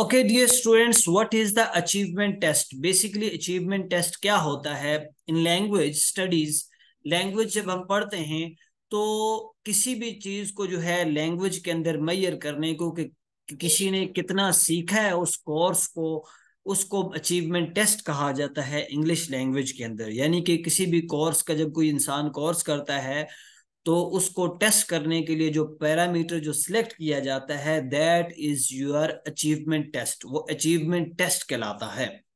okay dear students what is the achievement test basically achievement test क्या होता है in language studies language जब हम पढ़ते हैं तो किसी भी चीज को जो है लैंग्वेज के अंदर मैयर करने को कि किसी ने कितना सीखा है उस कोर्स को उसको अचीवमेंट टेस्ट कहा जाता है इंग्लिश लैंग्वेज के अंदर यानी कि किसी भी कोर्स का जब कोई इंसान कोर्स करता है तो उसको टेस्ट करने के लिए जो पैरामीटर जो सिलेक्ट किया जाता है that is your achievement test वो अचीवमेंट टेस्ट कहलाता है